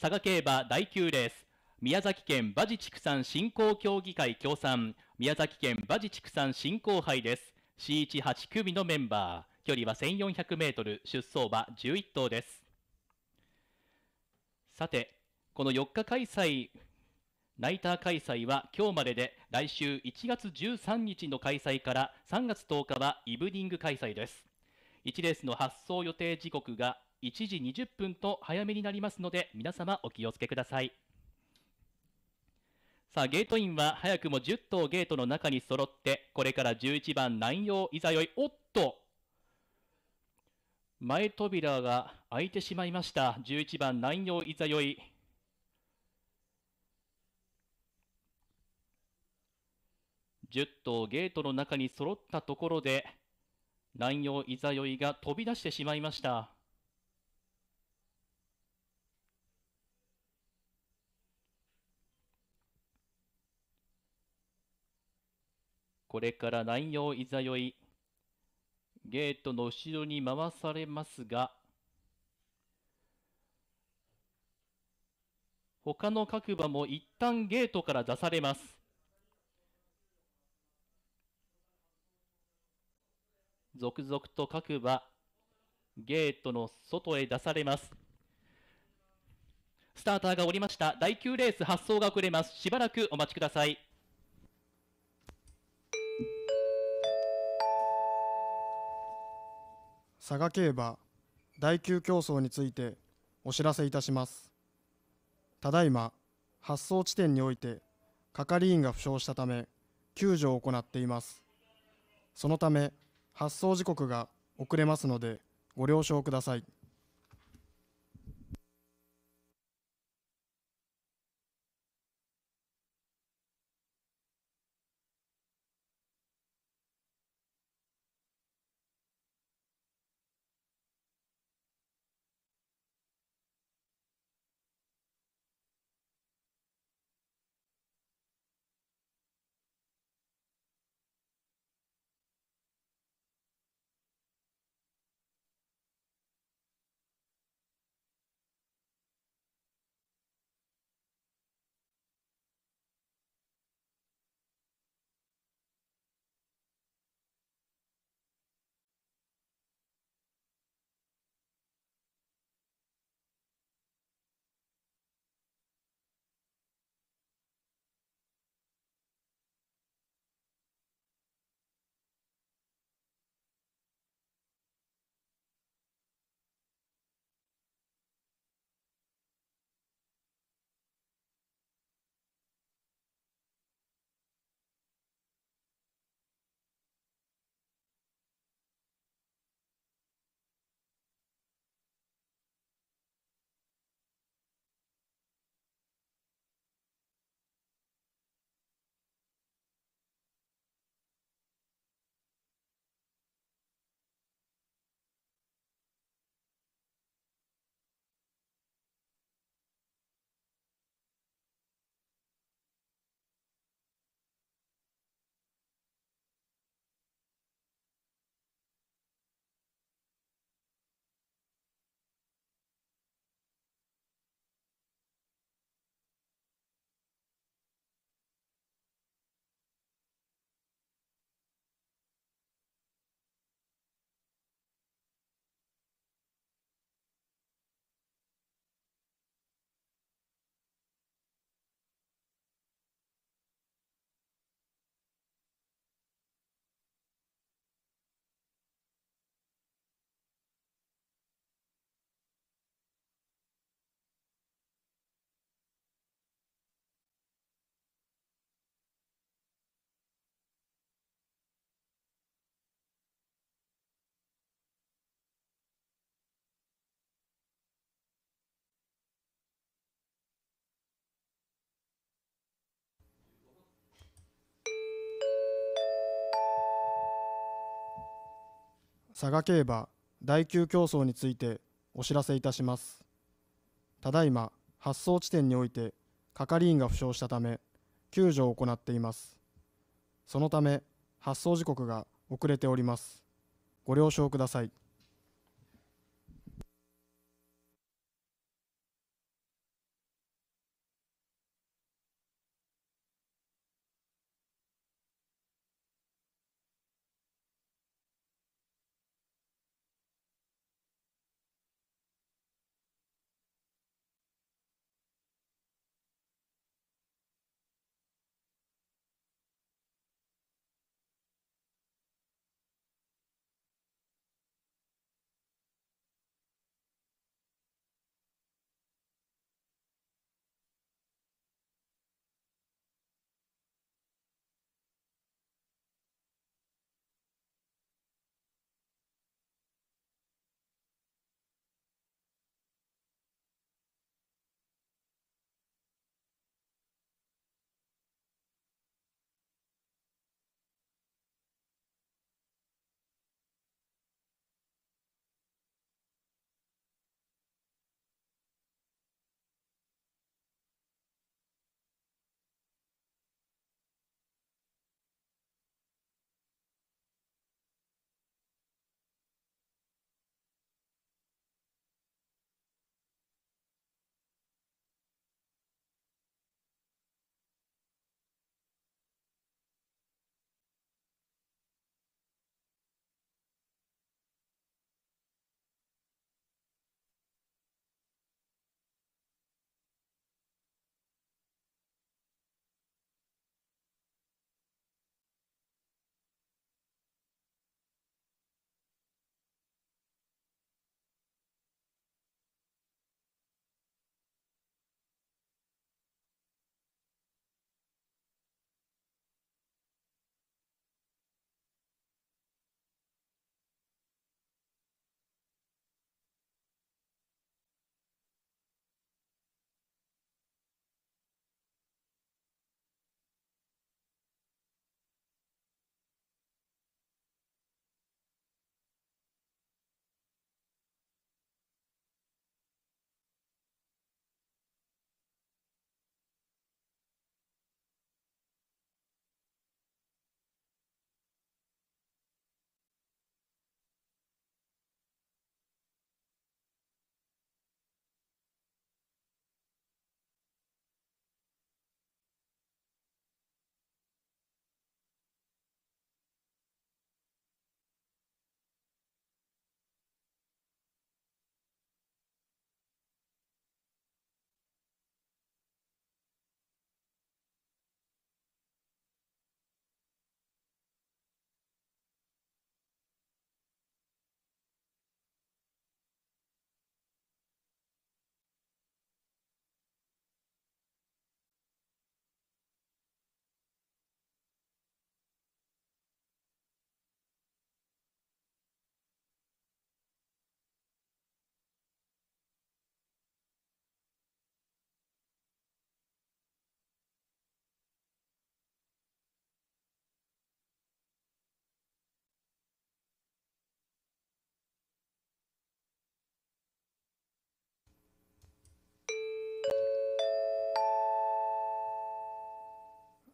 佐賀競馬第9レース宮崎県馬事畜産振興協議会協賛宮崎県馬事畜産振興杯です C18 組のメンバー距離は 1400m 出走馬11頭ですさてこの4日開催ナイター開催は今日までで来週1月13日の開催から3月10日はイブニング開催です1レースの発送予定時刻が1時20分と早めになりますので皆様お気をつけくださいさあゲートインは早くも10頭ゲートの中に揃ってこれから11番南洋いざよいおっと前扉が開いてしまいました11番南洋いざよい10頭ゲートの中に揃ったところで南洋いざよいが飛び出してしまいましたこれから南洋いざよい、ゲートの後ろに回されますが、他の各馬も一旦ゲートから出されます。続々と各馬、ゲートの外へ出されます。スターターが降りました。第9レース発送が遅れます。しばらくお待ちください。佐賀競馬第9競争についてお知らせいたしますただいま発送地点において係員が負傷したため救助を行っていますそのため発送時刻が遅れますのでご了承ください佐賀競馬第9競争についてお知らせいたしますただいま発送地点において係員が負傷したため救助を行っていますそのため発送時刻が遅れておりますご了承ください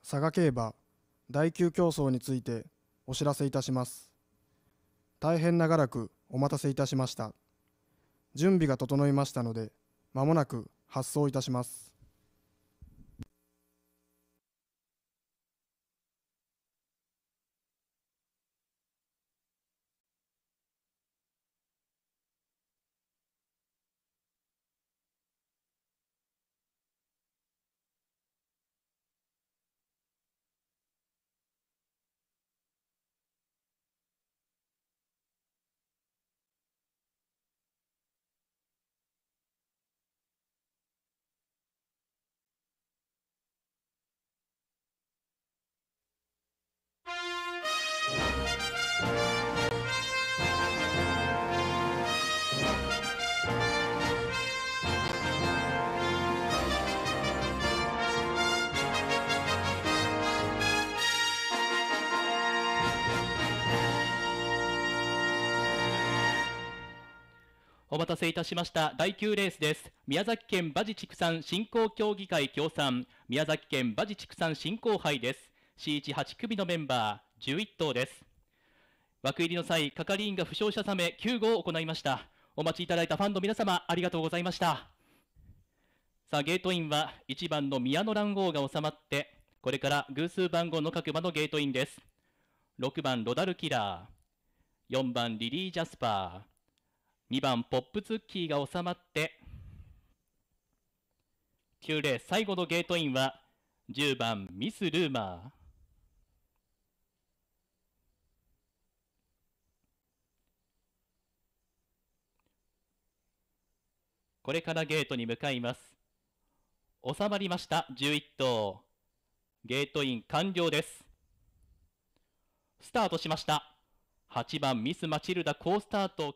佐賀競馬第9競争についてお知らせいたします大変長らくお待たせいたしました準備が整いましたのでまもなく発送いたしますお待たせいたしました第9レースです宮崎県馬事畜産振興協議会協賛宮崎県馬事畜産振興杯です C18 組のメンバー11頭です枠入りの際係員が負傷したため救護を行いましたお待ちいただいたファンの皆様ありがとうございましたさあゲートインは1番の宮の乱王が収まってこれから偶数番号の各馬のゲートインです6番ロダルキラー4番リリー・ジャスパー2番ポップツッキーが収まって9レーン最後のゲートインは10番ミス・ルーマーこれからゲートに向かいます収まりました11頭ゲートイン完了ですスタートしました8番ミス・マチルダ好スタートを